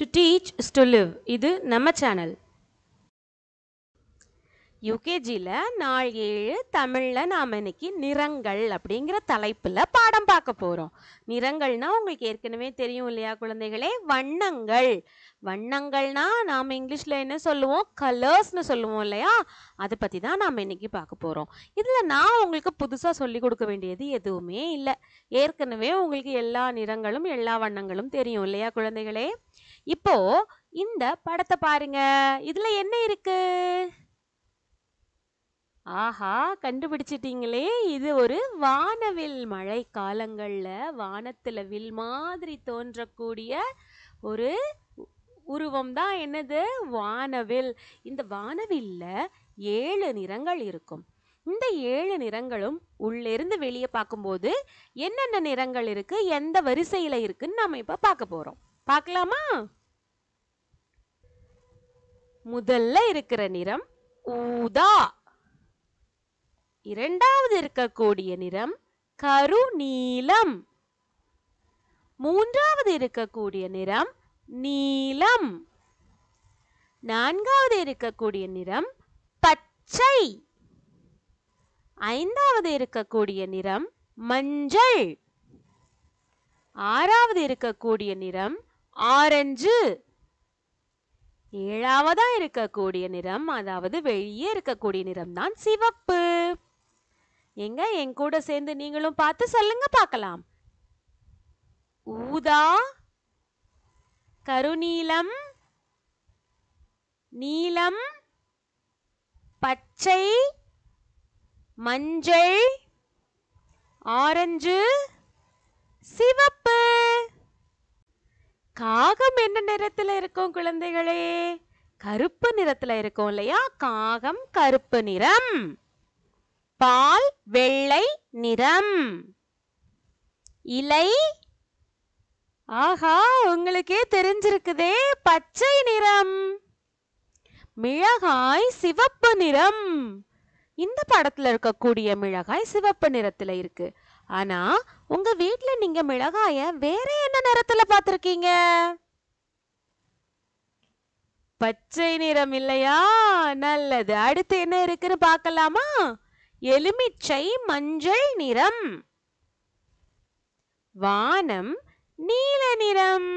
to teach is to live இது நம்ம channel யூகேஜியில் நாள் ஏழு தமிழில் நாம் இன்னைக்கு நிறங்கள் அப்படிங்கிற தலைப்பில் பாடம் பார்க்க போகிறோம் நிறங்கள்னா உங்களுக்கு ஏற்கனவே தெரியும் இல்லையா குழந்தைகளே வண்ணங்கள் வண்ணங்கள்னா நாம் இங்கிலீஷில் என்ன சொல்லுவோம் கலர்ஸ்னு சொல்லுவோம் இல்லையா அதை பற்றி தான் நாம் இன்னைக்கு பார்க்க போகிறோம் இதில் நான் உங்களுக்கு புதுசாக சொல்லிக் கொடுக்க வேண்டியது எதுவுமே இல்லை ஏற்கனவே உங்களுக்கு எல்லா நிறங்களும் எல்லா வண்ணங்களும் தெரியும் இல்லையா குழந்தைகளே இப்போது இந்த படத்தை பாருங்கள் இதில் என்ன இருக்குது ஆஹா கண்டுபிடிச்சிட்டிங்களே இது ஒரு வானவில் மழை காலங்களில் வானத்தில் வில் மாதிரி தோன்றக்கூடிய ஒரு உருவம் தான் என்னது வானவில் இந்த வானவில்ல ஏழு நிறங்கள் இருக்கும் இந்த ஏழு நிறங்களும் உள்ளிருந்து வெளியே பார்க்கும்போது என்னென்ன நிறங்கள் இருக்கு எந்த வரிசையில் இருக்குன்னு நம்ம இப்போ பார்க்க போகிறோம் பார்க்கலாமா முதல்ல இருக்கிற நிறம் ஊதா இரண்டாவது இருக்கக்கூடிய நிறம் கருநீலம் மூன்றாவது இருக்கக்கூடிய நிறம் நீலம் நான்காவது இருக்கக்கூடிய நிறம் பச்சை ஐந்தாவது இருக்கக்கூடிய நிறம் மஞ்சள் ஆறாவது இருக்கக்கூடிய நிறம் ஆரஞ்சு ஏழாவதா இருக்கக்கூடிய நிறம் அதாவது வெளியே இருக்கக்கூடிய நிறம் தான் சிவப்பு எங்க என் கூட சேர்ந்து நீங்களும் பார்த்து சொல்லுங்க பார்க்கலாம் ஊதா கருநீலம் நீலம் பச்சை மஞ்சள் ஆரஞ்சு சிவப்பு காகம் என்ன நிறத்துல இருக்கும் குழந்தைகளே கருப்பு நிறத்துல இருக்கும் இல்லையா காகம் கருப்பு நிறம் பால் வெள்ளை நிறம் இலை ஆஹா உங்களுக்கே தெரிஞ்சிருக்குதே பச்சை நிறம் மிளகாய் சிவப்பு நிறம் இந்த படத்துல இருக்கக்கூடிய மிளகாய் சிவப்பு நிறத்துல இருக்கு ஆனா உங்க வீட்ல நீங்க மிளகாய வேற என்ன நிறத்துல பாத்திருக்கீங்க பச்சை நிறம் இல்லையா நல்லது அடுத்து என்ன இருக்குன்னு பார்க்கலாமா எலுமிச்சை மஞ்சள் நிறம் வானம் நீல நிறம்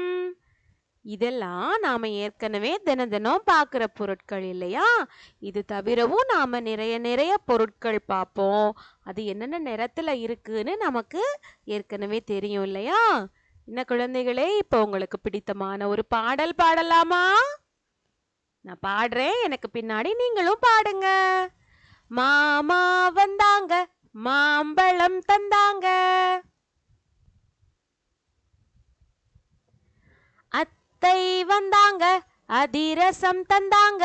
இதெல்லாம் நாம ஏற்கனவே தின தினம் பார்க்குற பொருட்கள் இல்லையா இது தவிரவும் நாம நிறைய நிறைய பொருட்கள் பார்ப்போம் அது என்னென்ன நிறத்துல இருக்குன்னு நமக்கு ஏற்கனவே தெரியும் இல்லையா என்ன குழந்தைகளே இப்போ உங்களுக்கு பிடித்தமான ஒரு பாடல் பாடலாமா நான் பாடுறேன் எனக்கு பின்னாடி நீங்களும் பாடுங்க மாமா வந்தாங்க மாம்பழம் தந்தாங்க அத்தை வந்தாங்க அதிரசம் தந்தாங்க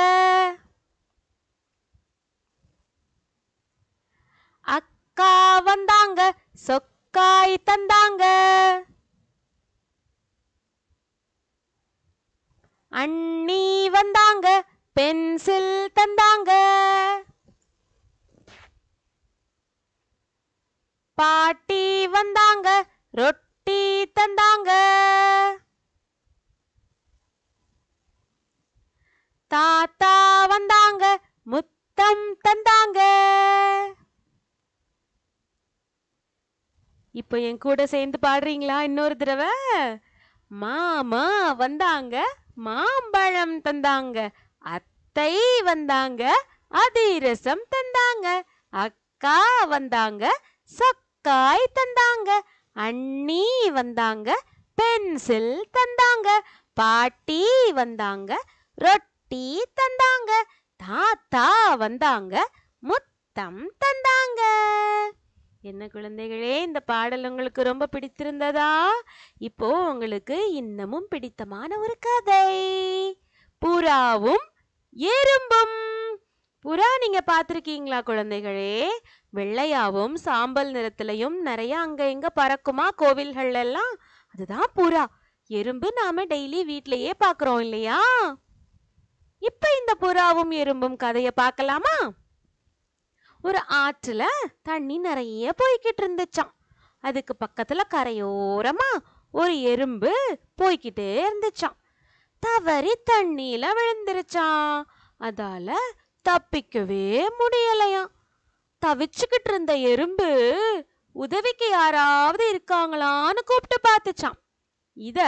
அக்கா வந்தாங்க சொக்காய் தந்தாங்க அண்ணி வந்தாங்க பென்சில் தந்தாங்க பாட்டி வந்தாங்க ரொட்டி தந்தாங்க தாத்தா வந்தாங்க முத்தம் தந்தாங்க இப்போ என் கூட சேர்ந்து பாடுறீங்களா இன்னொரு தடவை மாமா வந்தாங்க மாம்பழம் தந்தாங்க அத்தை வந்தாங்க அதிரசம் தந்தாங்க அக்கா வந்தாங்க சக் காய் தந்தாங்க அண்ணி வந்தாங்க பென்சில் தந்தாங்க பாட்டி வந்தாங்க ரொட்டி தந்தாங்க தாத்தா வந்தாங்க முத்தம் தந்தாங்க என்ன குழந்தைகளே இந்த பாடல் உங்களுக்கு ரொம்ப பிடித்திருந்ததா இப்போ உங்களுக்கு இன்னமும் பிடித்தமான ஒரு கதை புறாவும் எறும்பும் புறா நீங்க பார்த்துருக்கீங்களா குழந்தைகளே வெள்ளையாவும் சாம்பல் நிறத்திலையும் நிறைய அங்க எங்க பறக்குமா கோவில்கள் எல்லாம் அதுதான் புறா எறும்பு நாம டெய்லி வீட்லயே பாக்குறோம் இல்லையா இப்ப இந்த புறாவும் எறும்பும் கதைய பார்க்கலாமா ஒரு ஆற்றுல தண்ணி நிறைய போய்கிட்டு இருந்துச்சான் அதுக்கு பக்கத்துல கரையோரமா ஒரு எறும்பு போய்கிட்டே இருந்துச்சான் தவறி தண்ணியில விழுந்துருச்சான் அதால தப்பிக்கவே முடியலையாம் தவிச்சுக்கிட்டு இருந்த எறும்பு உதவிக்கு யாராவது இருக்காங்களான்னு கூப்பிட்டு பார்த்துச்சான் இத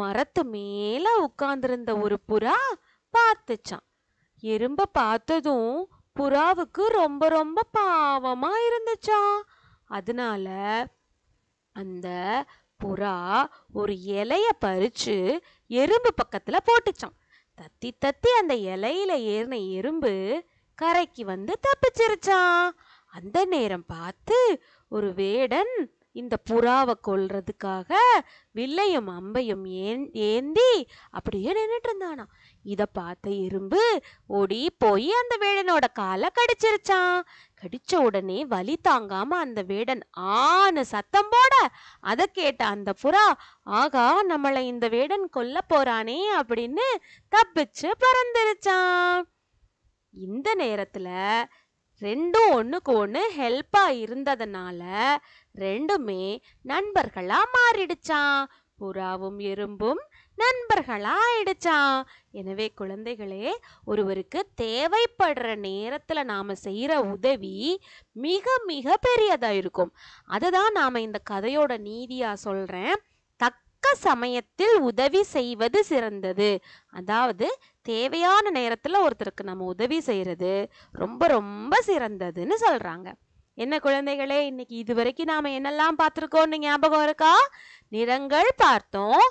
மரத்து மேல உட்கார்ந்திருந்த ஒரு புறா பார்த்துச்சான் எறும்ப பார்த்ததும் புறாவுக்கு ரொம்ப ரொம்ப பாவமா இருந்துச்சான் அதனால அந்த புறா ஒரு இலைய பறிச்சு எறும்பு பக்கத்துல போட்டுச்சான் தத்தி தத்தி அந்த இலையில ஏறின எறும்பு கரைக்கு வந்து தப்பிச்சிருச்சான் அந்த நேரம் பார்த்து ஒரு வேடன் இந்த புறாவை கொல்றதுக்காக வில்லையும் அம்பையும் ஏந்தி அப்படியே நின்றுட்டு இருந்தானா இதை பார்த்த எறும்பு ஓடி போய் அந்த வேடனோட காலை கடிச்சிருச்சான் கடிச்ச உடனே வலி தாங்காம அந்த வேடன் ஆனு சத்தம் போட அதை கேட்ட அந்த புறா ஆகா நம்மளை இந்த வேடன் கொல்ல போறானே அப்படின்னு தப்பிச்சு பறந்துருச்சான் இந்த நேரத்துல ரெண்டும் ஒன்றுக்கு ஒன்று ஹெல்ப்பாக இருந்ததுனால ரெண்டுமே நண்பர்களாக மாறிடுச்சான் புறாவும் எறும்பும் நண்பர்களா ஆயிடுச்சான் எனவே குழந்தைகளே ஒருவருக்கு தேவைப்படுற நேரத்தில் நாம் செய்கிற உதவி மிக மிக பெரியதாக இருக்கும் அதை தான் நாம் இந்த கதையோட நீதியாக சொல்கிறேன் தக்க சமயத்தில் உதவி செய்வது சிறந்தது அதாவது தேவையான நேரத்தில் ஒருத்தருக்கு நம்ம உதவி செய்கிறது ரொம்ப ரொம்ப சிறந்ததுன்னு சொல்கிறாங்க என்ன குழந்தைகளே இன்னைக்கு இது வரைக்கும் நாம என்னெல்லாம் பார்த்துருக்கோம்னு ஞாபகம் இருக்கா நிறங்கள் பார்த்தோம்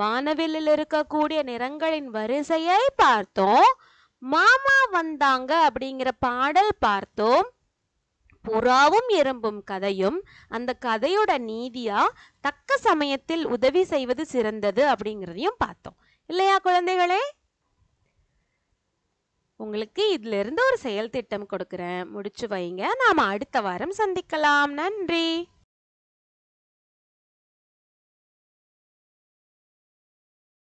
வானவில்லில் இருக்கக்கூடிய நிறங்களின் வரிசையை பார்த்தோம் மாமா வந்தாங்க அப்படிங்கிற பாடல் பார்த்தோம் புறாவும் எறும்பும் கதையும் அந்த கதையோட நீதியா தக்க சமயத்தில் உதவி செய்வது சிறந்தது அப்படிங்கிறதையும் பார்த்தோம் இல்லையா குழந்தைகளே உங்களுக்கு இதிலிருந்து ஒரு செயல் திட்டம் கொடுக்குறேன் முடிச்சு வைங்க நாம் அடுத்த வாரம் சந்திக்கலாம் நன்றி